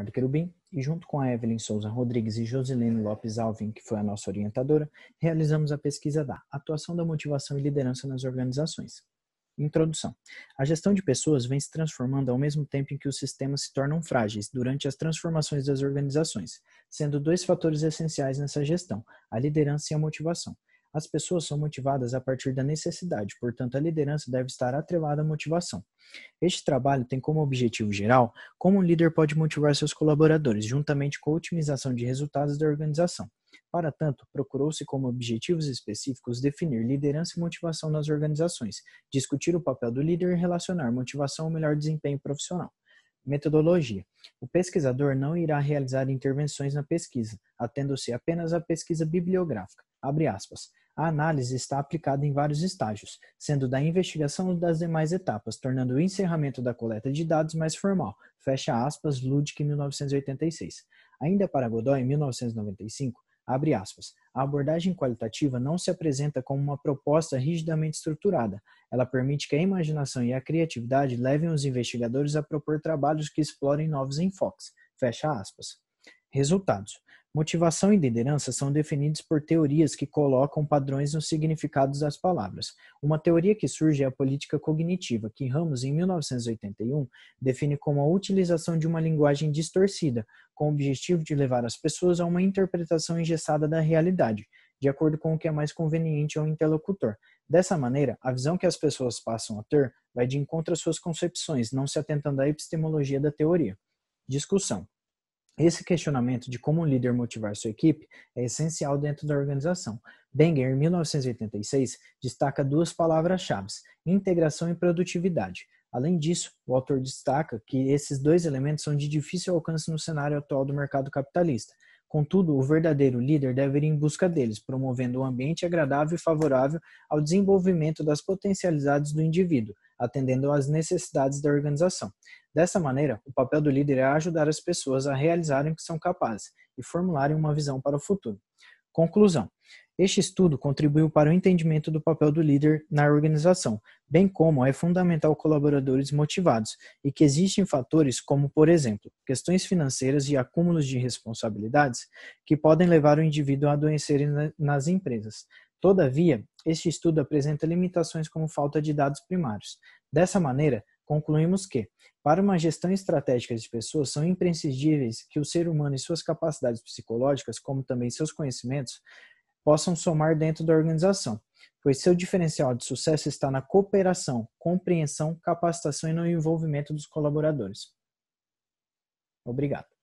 Leonardo Querubim, e junto com a Evelyn Souza Rodrigues e Josilene Lopes Alvim, que foi a nossa orientadora, realizamos a pesquisa da Atuação da Motivação e Liderança nas Organizações. Introdução. A gestão de pessoas vem se transformando ao mesmo tempo em que os sistemas se tornam frágeis durante as transformações das organizações, sendo dois fatores essenciais nessa gestão, a liderança e a motivação. As pessoas são motivadas a partir da necessidade, portanto, a liderança deve estar atrelada à motivação. Este trabalho tem como objetivo geral como um líder pode motivar seus colaboradores, juntamente com a otimização de resultados da organização. Para tanto, procurou-se como objetivos específicos definir liderança e motivação nas organizações, discutir o papel do líder e relacionar motivação ao melhor desempenho profissional. Metodologia: O pesquisador não irá realizar intervenções na pesquisa, atendo-se apenas à pesquisa bibliográfica. Abre aspas a análise está aplicada em vários estágios, sendo da investigação das demais etapas, tornando o encerramento da coleta de dados mais formal. Fecha aspas, Ludwig 1986. Ainda para Godoy, 1995, abre aspas, a abordagem qualitativa não se apresenta como uma proposta rigidamente estruturada. Ela permite que a imaginação e a criatividade levem os investigadores a propor trabalhos que explorem novos enfoques. Fecha aspas. Resultados. Motivação e liderança são definidos por teorias que colocam padrões nos significados das palavras. Uma teoria que surge é a política cognitiva, que Ramos, em 1981, define como a utilização de uma linguagem distorcida, com o objetivo de levar as pessoas a uma interpretação engessada da realidade, de acordo com o que é mais conveniente ao interlocutor. Dessa maneira, a visão que as pessoas passam a ter vai de encontro às suas concepções, não se atentando à epistemologia da teoria. Discussão. Esse questionamento de como um líder motivar sua equipe é essencial dentro da organização. Benger, em 1986, destaca duas palavras-chave: integração e produtividade. Além disso, o autor destaca que esses dois elementos são de difícil alcance no cenário atual do mercado capitalista. Contudo, o verdadeiro líder deve ir em busca deles, promovendo um ambiente agradável e favorável ao desenvolvimento das potencialidades do indivíduo, atendendo às necessidades da organização. Dessa maneira, o papel do líder é ajudar as pessoas a realizarem o que são capazes e formularem uma visão para o futuro. Conclusão: este estudo contribuiu para o entendimento do papel do líder na organização, bem como é fundamental colaboradores motivados, e que existem fatores como, por exemplo, questões financeiras e acúmulos de responsabilidades que podem levar o indivíduo a adoecer nas empresas. Todavia, este estudo apresenta limitações como falta de dados primários. Dessa maneira, concluímos que, para uma gestão estratégica de pessoas, são imprescindíveis que o ser humano e suas capacidades psicológicas, como também seus conhecimentos, possam somar dentro da organização, pois seu diferencial de sucesso está na cooperação, compreensão, capacitação e no envolvimento dos colaboradores. Obrigado.